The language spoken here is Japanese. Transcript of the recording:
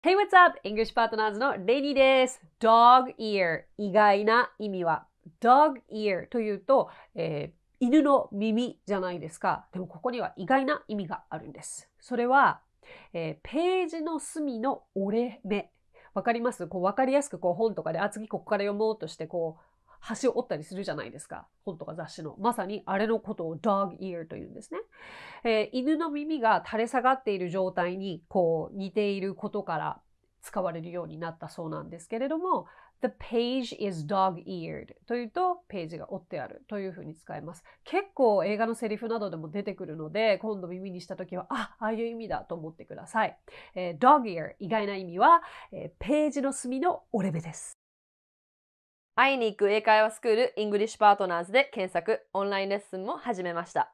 Hey, what's up? English Partners のレニーです。Dog ear 意外な意味は Dog ear というと、えー、犬の耳じゃないですか。でもここには意外な意味があるんです。それは、えー、ページの隅の折れ目。わかりますこうわかりやすくこう本とかであ、次ここから読もうとしてこう端を折ったりするじゃないですか。本とか雑誌の。まさにあれのことを dog ear というんですね。えー、犬の耳が垂れ下がっている状態にこう似ていることから使われるようになったそうなんですけれども、The page is dog-eared というと、ページが折ってあるというふうに使えます。結構映画のセリフなどでも出てくるので、今度耳にした時は、あ、ああいう意味だと思ってください。えー、dog-ear 意外な意味は、えー、ページの隅の折れ目です。会いに行く英会話スクール English Partners で検索、オンラインレッスンも始めました。